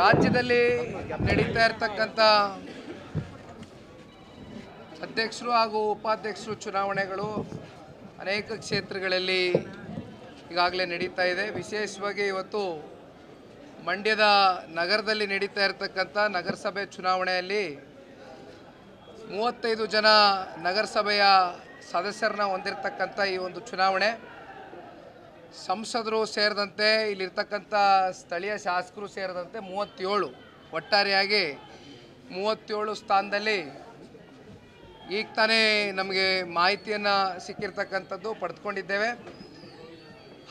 ರಾಜ್ಯದಲ್ಲಿ ನಡೀತಾ ಇರತಕ್ಕಂಥ ಅಧ್ಯಕ್ಷರು ಹಾಗೂ ಉಪಾಧ್ಯಕ್ಷರು ಚುನಾವಣೆಗಳು ಅನೇಕ ಕ್ಷೇತ್ರಗಳಲ್ಲಿ ಈಗಾಗಲೇ ನಡೀತಾ ಇದೆ ವಿಶೇಷವಾಗಿ ಇವತ್ತು ಮಂಡ್ಯದ ನಗರದಲ್ಲಿ ನಡೀತಾ ಇರತಕ್ಕಂಥ ನಗರಸಭೆ ಚುನಾವಣೆಯಲ್ಲಿ ಮೂವತ್ತೈದು ಜನ ನಗರಸಭೆಯ ಸದಸ್ಯರನ್ನ ಹೊಂದಿರತಕ್ಕಂಥ ಈ ಒಂದು ಚುನಾವಣೆ ಸಂಸದರು ಸೇರಿದಂತೆ ಇಲ್ಲಿರ್ತಕ್ಕಂಥ ಸ್ಥಳೀಯ ಶಾಸಕರು ಸೇರಿದಂತೆ ಮೂವತ್ತೇಳು ಒಟ್ಟಾರೆಯಾಗಿ ಮೂವತ್ತೇಳು ಸ್ಥಾನದಲ್ಲಿ ಈಗ ತಾನೇ ನಮಗೆ ಮಾಹಿತಿಯನ್ನು ಸಿಕ್ಕಿರ್ತಕ್ಕಂಥದ್ದು ಪಡೆದುಕೊಂಡಿದ್ದೇವೆ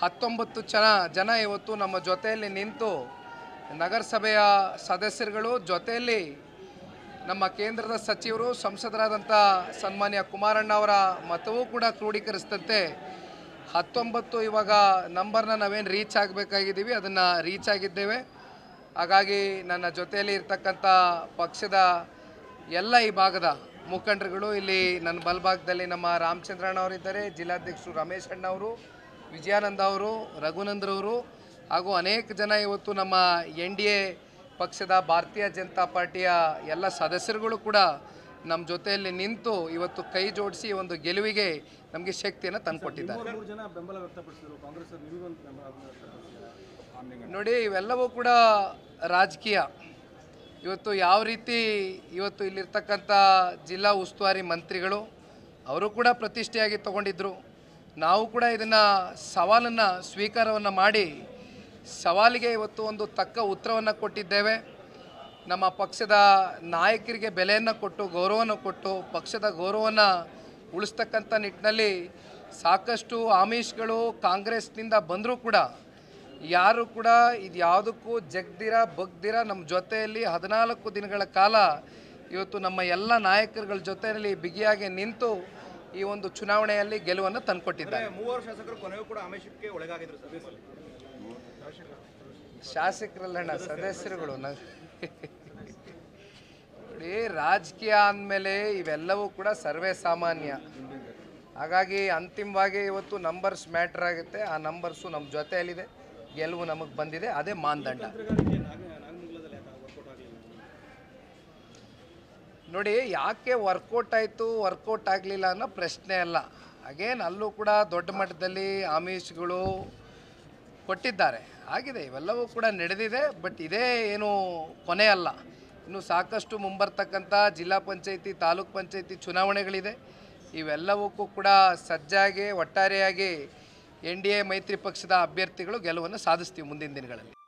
ಹತ್ತೊಂಬತ್ತು ಜನ ಜನ ಇವತ್ತು ನಮ್ಮ ಜೊತೆಯಲ್ಲಿ ನಿಂತು ನಗರಸಭೆಯ ಸದಸ್ಯರುಗಳು ಜೊತೆಯಲ್ಲಿ ನಮ್ಮ ಕೇಂದ್ರದ ಸಚಿವರು ಸಂಸದರಾದಂಥ ಸನ್ಮಾನ್ಯ ಕುಮಾರಣ್ಣ ಅವರ ಮತವೂ ಕೂಡ ಕ್ರೋಢೀಕರಿಸಿದಂತೆ ಹತ್ತೊಂಬತ್ತು ಇವಾಗ ನಂಬರ್ನ ನಾವೇನು ರೀಚ್ ಆಗಬೇಕಾಗಿದ್ದೀವಿ ಅದನ್ನು ರೀಚ್ ಆಗಿದ್ದೇವೆ ಹಾಗಾಗಿ ನನ್ನ ಜೊತೆಯಲ್ಲಿ ಇರ್ತಕ್ಕಂಥ ಪಕ್ಷದ ಎಲ್ಲ ಈ ಭಾಗದ ಮುಖಂಡರುಗಳು ಇಲ್ಲಿ ನನ್ನ ಬಲ್ಭಾಗದಲ್ಲಿ ನಮ್ಮ ರಾಮಚಂದ್ರಣ್ಣ ಅವರಿದ್ದಾರೆ ಜಿಲ್ಲಾಧ್ಯಕ್ಷರು ರಮೇಶ್ ಅಣ್ಣವರು ವಿಜಯಾನಂದ ಅವರು ರಘುನಂದ್ರವರು ಹಾಗೂ ಅನೇಕ ಜನ ಇವತ್ತು ನಮ್ಮ ಎನ್ ಡಿ ಎ ಪಕ್ಷದ ಭಾರತೀಯ ಜನತಾ ಪಾರ್ಟಿಯ ಎಲ್ಲ ಸದಸ್ಯರುಗಳು ಕೂಡ ನಮ್ಮ ಜೊತೆಯಲ್ಲಿ ನಿಂತು ಇವತ್ತು ಕೈ ಜೋಡಿಸಿ ಒಂದು ಗೆಲುವಿಗೆ ನಮಗೆ ಶಕ್ತಿಯನ್ನು ತಂದುಕೊಟ್ಟಿದ್ದಾರೆ ನೋಡಿ ಇವೆಲ್ಲವೂ ಕೂಡ ರಾಜಕೀಯ ಇವತ್ತು ಯಾವ ರೀತಿ ಇವತ್ತು ಇಲ್ಲಿರ್ತಕ್ಕಂಥ ಜಿಲ್ಲಾ ಉಸ್ತುವಾರಿ ಮಂತ್ರಿಗಳು ಅವರು ಕೂಡ ಪ್ರತಿಷ್ಠೆಯಾಗಿ ತಗೊಂಡಿದ್ದರು ನಾವು ಕೂಡ ಇದನ್ನು ಸವಾಲನ್ನು ಸ್ವೀಕಾರವನ್ನು ಮಾಡಿ ಸವಾಲಿಗೆ ಇವತ್ತು ಒಂದು ತಕ್ಕ ಉತ್ತರವನ್ನು ಕೊಟ್ಟಿದ್ದೇವೆ ನಮ್ಮ ಪಕ್ಷದ ನಾಯಕರಿಗೆ ಬೆಲೆಯನ್ನು ಕೊಟ್ಟು ಗೌರವವನ್ನು ಕೊಟ್ಟು ಪಕ್ಷದ ಗೌರವವನ್ನು ಉಳಿಸ್ತಕ್ಕಂಥ ನಿಟ್ಟಿನಲ್ಲಿ ಸಾಕಷ್ಟು ಆಮಿಷ್ಗಳು ಕಾಂಗ್ರೆಸ್ನಿಂದ ಬಂದರೂ ಕೂಡ ಯಾರು ಕೂಡ ಇದು ಯಾವುದಕ್ಕೂ ಜಗ್ದಿರ ಬಗ್ದಿರ ನಮ್ಮ ಜೊತೆಯಲ್ಲಿ ಹದಿನಾಲ್ಕು ದಿನಗಳ ಕಾಲ ಇವತ್ತು ನಮ್ಮ ಎಲ್ಲ ನಾಯಕರುಗಳ ಜೊತೆಯಲ್ಲಿ ಬಿಗಿಯಾಗಿ ನಿಂತು ಈ ಒಂದು ಚುನಾವಣೆಯಲ್ಲಿ ಗೆಲುವನ್ನು ತಂದುಕೊಟ್ಟಿದ್ದಾರೆ ಮೂವರು ಶಾಸಕರು ಕೊನೆಗೂ ಕೂಡ ಆಮಿಷಕ್ಕೆ ಒಳಗಾಗಿದ್ರು ಶಾಸಕರಲ್ಲಣ್ಣ ಸದಸ್ಯರುಗಳು ನೋಡಿ ರಾಜಕೀಯ ಅಂದಮೇಲೆ ಇವೆಲ್ಲವೂ ಕೂಡ ಸರ್ವೇ ಸಾಮಾನ್ಯ ಹಾಗಾಗಿ ಅಂತಿಮವಾಗಿ ಇವತ್ತು ನಂಬರ್ಸ್ ಮ್ಯಾಟ್ರ್ ಆಗುತ್ತೆ ಆ ನಂಬರ್ಸು ನಮ್ಮ ಜೊತೆಯಲ್ಲಿದೆ ಗೆಲುವು ನಮಗೆ ಬಂದಿದೆ ಅದೇ ಮಾನದಂಡ ನೋಡಿ ಯಾಕೆ ವರ್ಕೌಟ್ ಆಯಿತು ವರ್ಕೌಟ್ ಆಗಲಿಲ್ಲ ಅನ್ನೋ ಪ್ರಶ್ನೆ ಅಲ್ಲ ಅಗೇನ್ ಅಲ್ಲೂ ಕೂಡ ದೊಡ್ಡ ಮಟ್ಟದಲ್ಲಿ ಆಮಿಷ್ಗಳು ಕೊಟ್ಟಿದ್ದಾರೆ ಆಗಿದೆ ಇವೆಲ್ಲವೂ ಕೂಡ ನಡೆದಿದೆ ಬಟ್ ಇದೇ ಏನು ಕೊನೆ ಅಲ್ಲ ಇನ್ನು ಸಾಕಷ್ಟು ಮುಂಬರ್ತಕ್ಕಂಥ ಜಿಲ್ಲಾ ಪಂಚಾಯಿತಿ ತಾಲೂಕ್ ಪಂಚಾಯಿತಿ ಚುನಾವಣೆಗಳಿದೆ ಇವೆಲ್ಲವಕ್ಕೂ ಕೂಡ ಸಜ್ಜಾಗಿ ಒಟ್ಟಾರೆಯಾಗಿ ಎನ್ ಡಿ ಎ ಮೈತ್ರಿ ಪಕ್ಷದ ಅಭ್ಯರ್ಥಿಗಳು ಗೆಲುವನ್ನು ಸಾಧಿಸ್ತೀವಿ ಮುಂದಿನ ದಿನಗಳಲ್ಲಿ